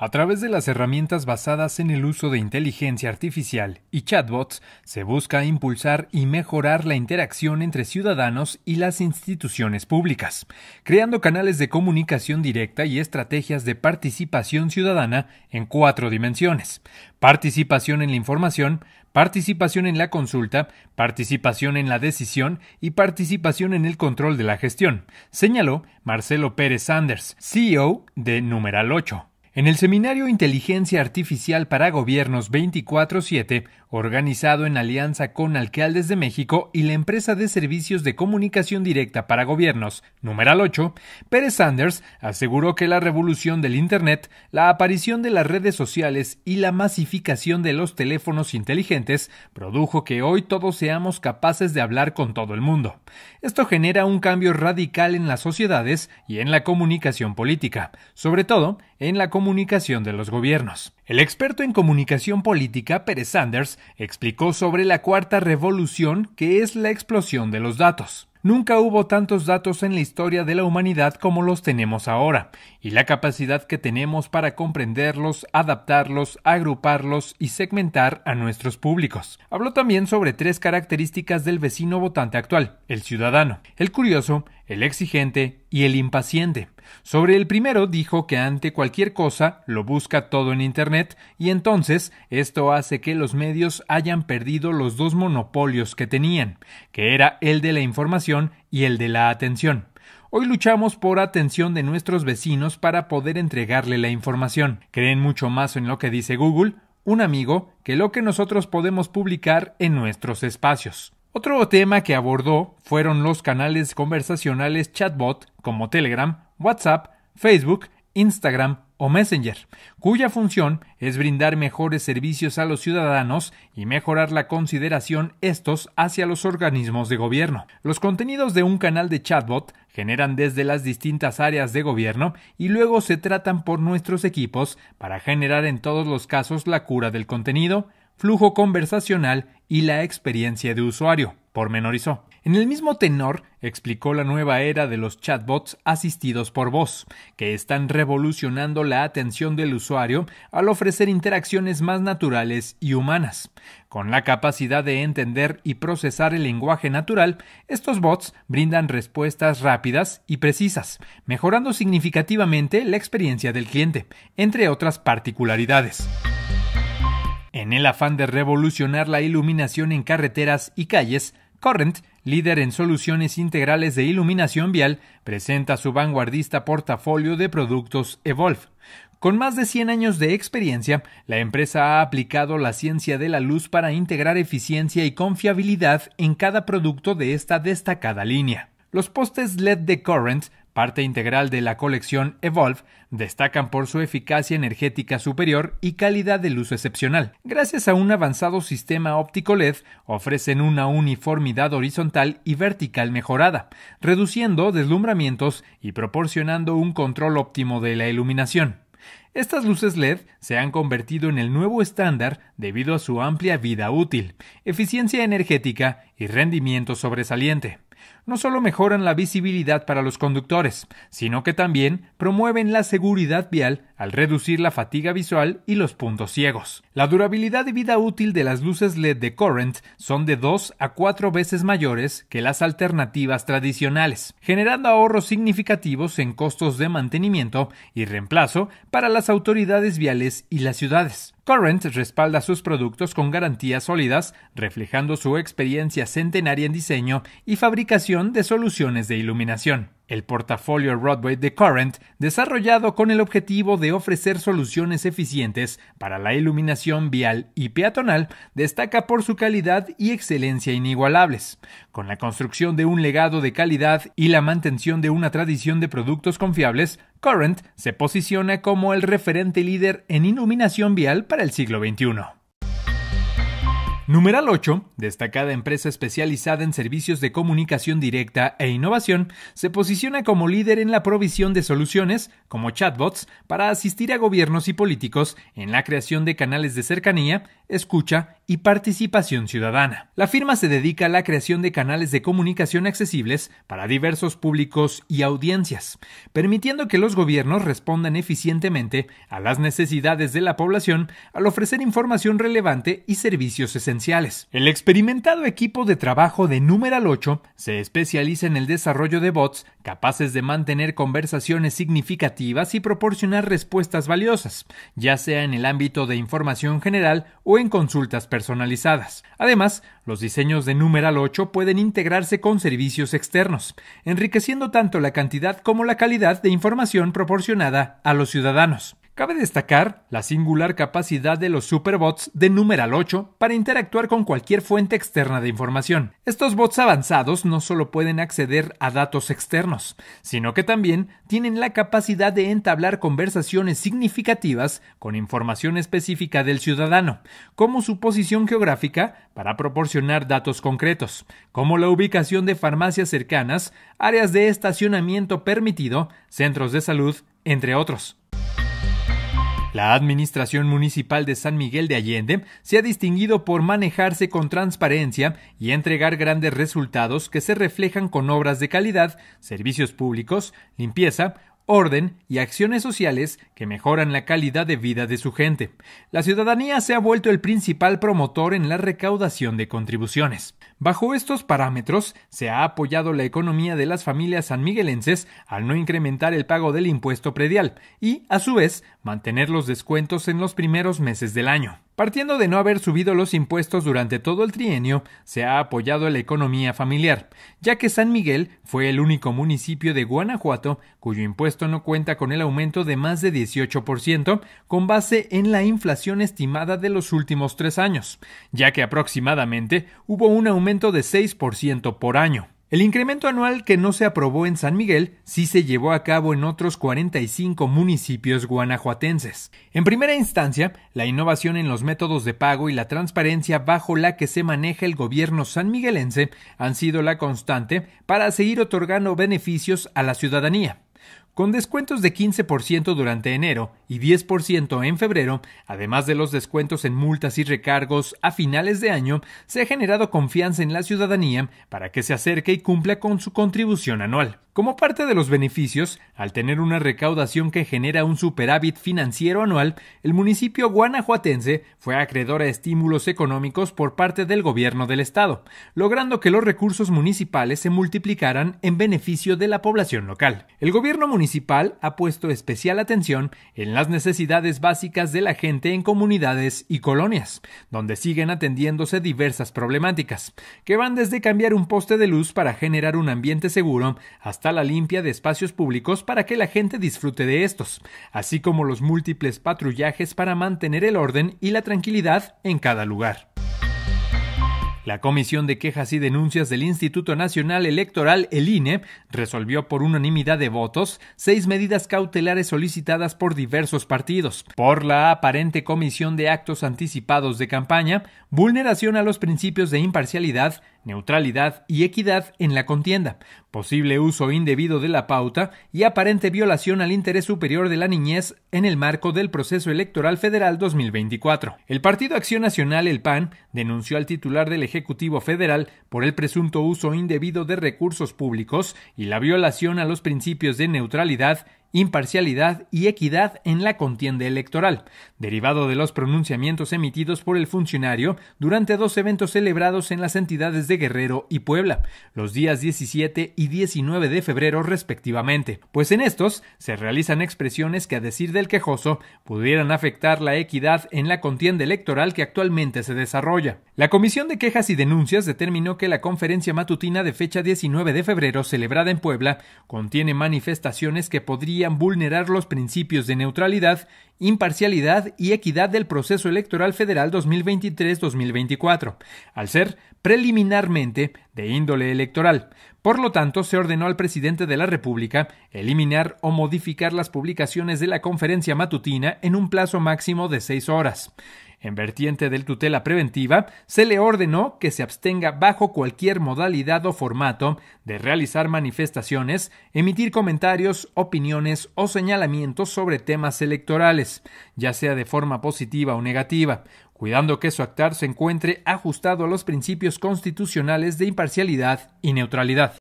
A través de las herramientas basadas en el uso de inteligencia artificial y chatbots, se busca impulsar y mejorar la interacción entre ciudadanos y las instituciones públicas, creando canales de comunicación directa y estrategias de participación ciudadana en cuatro dimensiones. Participación en la información, participación en la consulta, participación en la decisión y participación en el control de la gestión, señaló Marcelo Pérez Sanders, CEO de Numeral 8. En el seminario Inteligencia Artificial para Gobiernos 24-7, organizado en alianza con alcaldes de México y la empresa de servicios de comunicación directa para gobiernos, numeral 8, Pérez Sanders aseguró que la revolución del Internet, la aparición de las redes sociales y la masificación de los teléfonos inteligentes produjo que hoy todos seamos capaces de hablar con todo el mundo. Esto genera un cambio radical en las sociedades y en la comunicación política, sobre todo en la comunicación comunicación de los gobiernos. El experto en comunicación política Pérez Sanders explicó sobre la cuarta revolución que es la explosión de los datos. Nunca hubo tantos datos en la historia de la humanidad como los tenemos ahora, y la capacidad que tenemos para comprenderlos, adaptarlos, agruparlos y segmentar a nuestros públicos. Habló también sobre tres características del vecino votante actual, el ciudadano, el curioso, el exigente y el impaciente. Sobre el primero dijo que ante cualquier cosa lo busca todo en Internet y entonces esto hace que los medios hayan perdido los dos monopolios que tenían, que era el de la información y el de la atención. Hoy luchamos por atención de nuestros vecinos para poder entregarle la información. Creen mucho más en lo que dice Google, un amigo, que lo que nosotros podemos publicar en nuestros espacios. Otro tema que abordó fueron los canales conversacionales chatbot como Telegram, WhatsApp, Facebook, Instagram o Messenger, cuya función es brindar mejores servicios a los ciudadanos y mejorar la consideración estos hacia los organismos de gobierno. Los contenidos de un canal de chatbot generan desde las distintas áreas de gobierno y luego se tratan por nuestros equipos para generar en todos los casos la cura del contenido, flujo conversacional y la experiencia de usuario, pormenorizó. En el mismo tenor, explicó la nueva era de los chatbots asistidos por voz, que están revolucionando la atención del usuario al ofrecer interacciones más naturales y humanas. Con la capacidad de entender y procesar el lenguaje natural, estos bots brindan respuestas rápidas y precisas, mejorando significativamente la experiencia del cliente, entre otras particularidades. En el afán de revolucionar la iluminación en carreteras y calles, Current, líder en soluciones integrales de iluminación vial, presenta su vanguardista portafolio de productos Evolve. Con más de 100 años de experiencia, la empresa ha aplicado la ciencia de la luz para integrar eficiencia y confiabilidad en cada producto de esta destacada línea. Los postes LED de Current parte integral de la colección Evolve, destacan por su eficacia energética superior y calidad de luz excepcional. Gracias a un avanzado sistema óptico LED, ofrecen una uniformidad horizontal y vertical mejorada, reduciendo deslumbramientos y proporcionando un control óptimo de la iluminación. Estas luces LED se han convertido en el nuevo estándar debido a su amplia vida útil, eficiencia energética y rendimiento sobresaliente no solo mejoran la visibilidad para los conductores, sino que también promueven la seguridad vial al reducir la fatiga visual y los puntos ciegos. La durabilidad y vida útil de las luces LED de Current son de dos a cuatro veces mayores que las alternativas tradicionales, generando ahorros significativos en costos de mantenimiento y reemplazo para las autoridades viales y las ciudades. Current respalda sus productos con garantías sólidas, reflejando su experiencia centenaria en diseño y fabricación de soluciones de iluminación. El portafolio Broadway de Current, desarrollado con el objetivo de ofrecer soluciones eficientes para la iluminación vial y peatonal, destaca por su calidad y excelencia inigualables. Con la construcción de un legado de calidad y la mantención de una tradición de productos confiables, Current se posiciona como el referente líder en iluminación vial para el siglo XXI. Numeral 8, destacada empresa especializada en servicios de comunicación directa e innovación, se posiciona como líder en la provisión de soluciones, como chatbots, para asistir a gobiernos y políticos en la creación de canales de cercanía, escucha y participación ciudadana. La firma se dedica a la creación de canales de comunicación accesibles para diversos públicos y audiencias, permitiendo que los gobiernos respondan eficientemente a las necesidades de la población al ofrecer información relevante y servicios esenciales. El experimentado equipo de trabajo de Numeral 8 se especializa en el desarrollo de bots capaces de mantener conversaciones significativas y proporcionar respuestas valiosas, ya sea en el ámbito de información general o en consultas personalizadas. Además, los diseños de Numeral 8 pueden integrarse con servicios externos, enriqueciendo tanto la cantidad como la calidad de información proporcionada a los ciudadanos. Cabe destacar la singular capacidad de los superbots de numeral 8 para interactuar con cualquier fuente externa de información. Estos bots avanzados no solo pueden acceder a datos externos, sino que también tienen la capacidad de entablar conversaciones significativas con información específica del ciudadano, como su posición geográfica para proporcionar datos concretos, como la ubicación de farmacias cercanas, áreas de estacionamiento permitido, centros de salud, entre otros. La Administración Municipal de San Miguel de Allende se ha distinguido por manejarse con transparencia y entregar grandes resultados que se reflejan con obras de calidad, servicios públicos, limpieza, orden y acciones sociales que mejoran la calidad de vida de su gente. La ciudadanía se ha vuelto el principal promotor en la recaudación de contribuciones. Bajo estos parámetros, se ha apoyado la economía de las familias sanmiguelenses al no incrementar el pago del impuesto predial y, a su vez, mantener los descuentos en los primeros meses del año. Partiendo de no haber subido los impuestos durante todo el trienio, se ha apoyado la economía familiar, ya que San Miguel fue el único municipio de Guanajuato cuyo impuesto no cuenta con el aumento de más de 18% con base en la inflación estimada de los últimos tres años, ya que aproximadamente hubo un aumento de 6% por año. El incremento anual que no se aprobó en San Miguel sí se llevó a cabo en otros 45 municipios guanajuatenses. En primera instancia, la innovación en los métodos de pago y la transparencia bajo la que se maneja el gobierno sanmiguelense han sido la constante para seguir otorgando beneficios a la ciudadanía. Con descuentos de 15% durante enero y 10% en febrero, además de los descuentos en multas y recargos a finales de año, se ha generado confianza en la ciudadanía para que se acerque y cumpla con su contribución anual. Como parte de los beneficios, al tener una recaudación que genera un superávit financiero anual, el municipio guanajuatense fue acreedor a estímulos económicos por parte del gobierno del estado, logrando que los recursos municipales se multiplicaran en beneficio de la población local. El gobierno municipal ha puesto especial atención en las necesidades básicas de la gente en comunidades y colonias, donde siguen atendiéndose diversas problemáticas, que van desde cambiar un poste de luz para generar un ambiente seguro hasta la limpia de espacios públicos para que la gente disfrute de estos, así como los múltiples patrullajes para mantener el orden y la tranquilidad en cada lugar. La Comisión de Quejas y Denuncias del Instituto Nacional Electoral, el INE, resolvió por unanimidad de votos seis medidas cautelares solicitadas por diversos partidos, por la aparente comisión de actos anticipados de campaña, vulneración a los principios de imparcialidad, neutralidad y equidad en la contienda, posible uso indebido de la pauta y aparente violación al interés superior de la niñez en el marco del proceso electoral federal 2024. El Partido Acción Nacional, el PAN, denunció al titular del Ejecutivo Federal por el presunto uso indebido de recursos públicos y la violación a los principios de neutralidad imparcialidad y equidad en la contienda electoral, derivado de los pronunciamientos emitidos por el funcionario durante dos eventos celebrados en las entidades de Guerrero y Puebla, los días 17 y 19 de febrero respectivamente, pues en estos se realizan expresiones que a decir del quejoso pudieran afectar la equidad en la contienda electoral que actualmente se desarrolla. La Comisión de Quejas y Denuncias determinó que la conferencia matutina de fecha 19 de febrero celebrada en Puebla contiene manifestaciones que podrían vulnerar los principios de neutralidad, imparcialidad y equidad del proceso electoral federal 2023-2024, al ser preliminarmente de índole electoral. Por lo tanto, se ordenó al presidente de la República eliminar o modificar las publicaciones de la conferencia matutina en un plazo máximo de seis horas. En vertiente del tutela preventiva, se le ordenó que se abstenga bajo cualquier modalidad o formato de realizar manifestaciones, emitir comentarios, opiniones o señalamientos sobre temas electorales, ya sea de forma positiva o negativa, cuidando que su actar se encuentre ajustado a los principios constitucionales de imparcialidad y neutralidad.